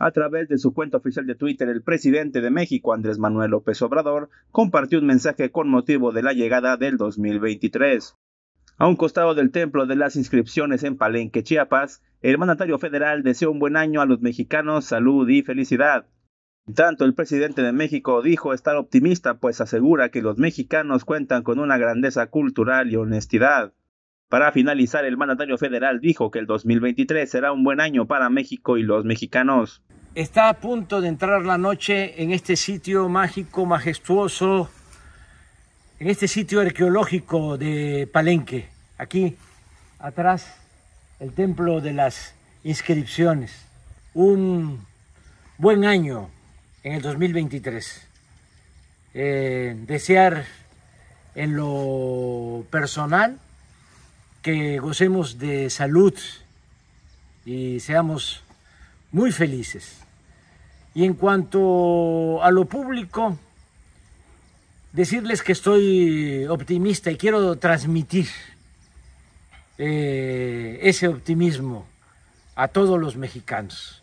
A través de su cuenta oficial de Twitter, el presidente de México, Andrés Manuel López Obrador, compartió un mensaje con motivo de la llegada del 2023. A un costado del Templo de las Inscripciones en Palenque, Chiapas, el mandatario federal deseó un buen año a los mexicanos, salud y felicidad. tanto, el presidente de México dijo estar optimista, pues asegura que los mexicanos cuentan con una grandeza cultural y honestidad. Para finalizar, el mandatario federal dijo que el 2023 será un buen año para México y los mexicanos. Está a punto de entrar la noche en este sitio mágico, majestuoso, en este sitio arqueológico de Palenque. Aquí, atrás, el templo de las inscripciones. Un buen año en el 2023. Eh, desear en lo personal que gocemos de salud y seamos muy felices. Y en cuanto a lo público, decirles que estoy optimista y quiero transmitir eh, ese optimismo a todos los mexicanos.